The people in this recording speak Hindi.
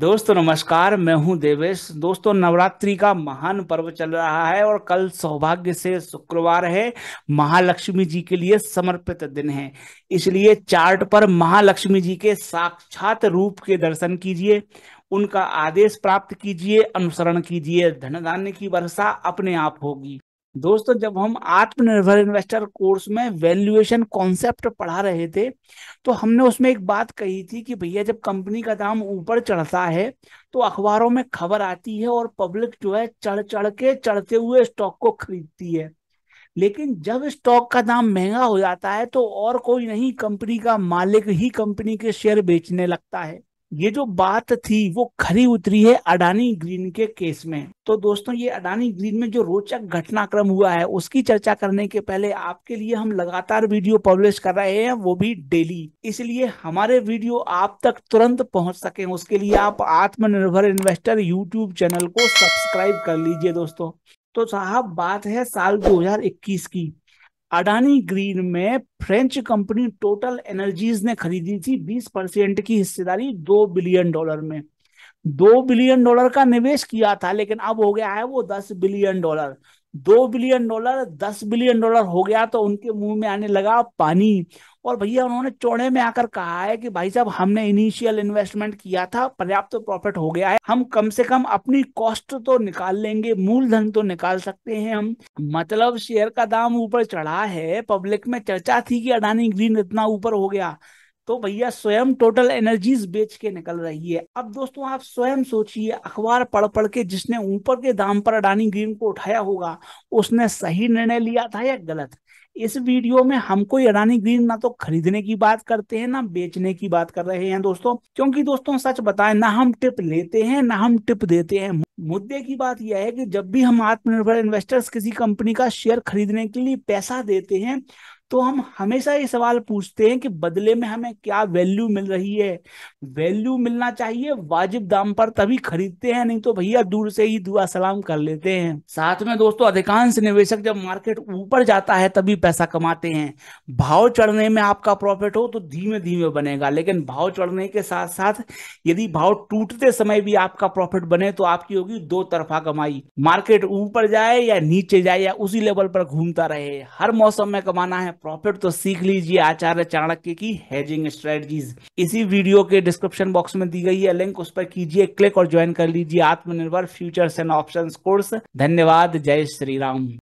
दोस्तों नमस्कार मैं हूं देवेश दोस्तों नवरात्रि का महान पर्व चल रहा है और कल सौभाग्य से शुक्रवार है महालक्ष्मी जी के लिए समर्पित दिन है इसलिए चार्ट पर महालक्ष्मी जी के साक्षात रूप के दर्शन कीजिए उनका आदेश प्राप्त कीजिए अनुसरण कीजिए धन धान्य की वर्षा अपने आप होगी दोस्तों जब हम आत्मनिर्भर इन्वेस्टर कोर्स में वैल्यूएशन कॉन्सेप्ट पढ़ा रहे थे तो हमने उसमें एक बात कही थी कि भैया जब कंपनी का दाम ऊपर चढ़ता है तो अखबारों में खबर आती है और पब्लिक जो है चढ़ चढ़ के चढ़ते हुए स्टॉक को खरीदती है लेकिन जब स्टॉक का दाम महंगा हो जाता है तो और कोई नहीं कंपनी का मालिक ही कंपनी के शेयर बेचने लगता है ये जो बात थी वो खरी उतरी है अडानी ग्रीन के केस में तो दोस्तों ये अडानी ग्रीन में जो रोचक घटनाक्रम हुआ है उसकी चर्चा करने के पहले आपके लिए हम लगातार वीडियो पब्लिश कर रहे हैं वो भी डेली इसलिए हमारे वीडियो आप तक तुरंत पहुंच सके उसके लिए आप आत्मनिर्भर इन्वेस्टर यूट्यूब चैनल को सब्सक्राइब कर लीजिए दोस्तों तो साहब बात है साल 2021 की अडानी ग्रीन में फ्रेंच कंपनी टोटल एनर्जीज ने खरीदी थी 20 परसेंट की हिस्सेदारी दो बिलियन डॉलर में दो बिलियन डॉलर का निवेश किया था लेकिन अब हो गया है वो दस बिलियन डॉलर दो बिलियन डॉलर दस बिलियन डॉलर हो गया तो उनके मुंह में आने लगा पानी और भैया उन्होंने चौड़े में आकर कहा है कि भाई साहब हमने इनिशियल इन्वेस्टमेंट किया था पर्याप्त तो प्रॉफिट हो गया है हम कम से कम अपनी कॉस्ट तो निकाल लेंगे मूलधन तो निकाल सकते हैं हम मतलब शेयर का दाम ऊपर चढ़ा है पब्लिक में चर्चा थी कि अडानी ग्रीन इतना ऊपर हो गया तो भैया स्वयं टोटल एनर्जीज बेच के निकल रही है अब दोस्तों आप स्वयं सोचिए अखबार पढ़ पढ़ के जिसने ऊपर के दाम पर अडानी ग्रीन को उठाया होगा उसने सही निर्णय लिया था या गलत इस वीडियो में हम कोई अडानी ग्रीन ना तो खरीदने की बात करते हैं ना बेचने की बात कर रहे हैं दोस्तों क्योंकि दोस्तों सच बताएं ना हम टिप लेते हैं ना हम टिप देते हैं मुद्दे की बात यह है कि जब भी हम आत्मनिर्भर इन्वेस्टर्स किसी कंपनी का शेयर खरीदने के लिए पैसा देते हैं तो हम हमेशा ये सवाल पूछते हैं कि बदले में हमें क्या वैल्यू मिल रही है वैल्यू मिलना चाहिए वाजिब दाम पर तभी खरीदते हैं नहीं तो भैया दूर से ही दुआ सलाम कर लेते हैं साथ में दोस्तों अधिकांश निवेशक जब मार्केट ऊपर जाता है तभी पैसा कमाते हैं भाव चढ़ने में आपका प्रॉफिट हो तो धीमे धीमे बनेगा लेकिन भाव चढ़ने के साथ साथ यदि भाव टूटते समय भी आपका प्रॉफिट बने तो आपकी होगी दो तरफा कमाई मार्केट ऊपर जाए या नीचे जाए या उसी लेवल पर घूमता रहे हर मौसम में कमाना है प्रॉफिट तो सीख लीजिए आचार्य चाणक्य की हेजिंग स्ट्रेटजीज इसी वीडियो के डिस्क्रिप्शन बॉक्स में दी गई है लिंक उस पर कीजिए क्लिक और ज्वाइन कर लीजिए आत्मनिर्भर फ्यूचर्स एंड ऑप्शन कोर्स धन्यवाद जय श्री राम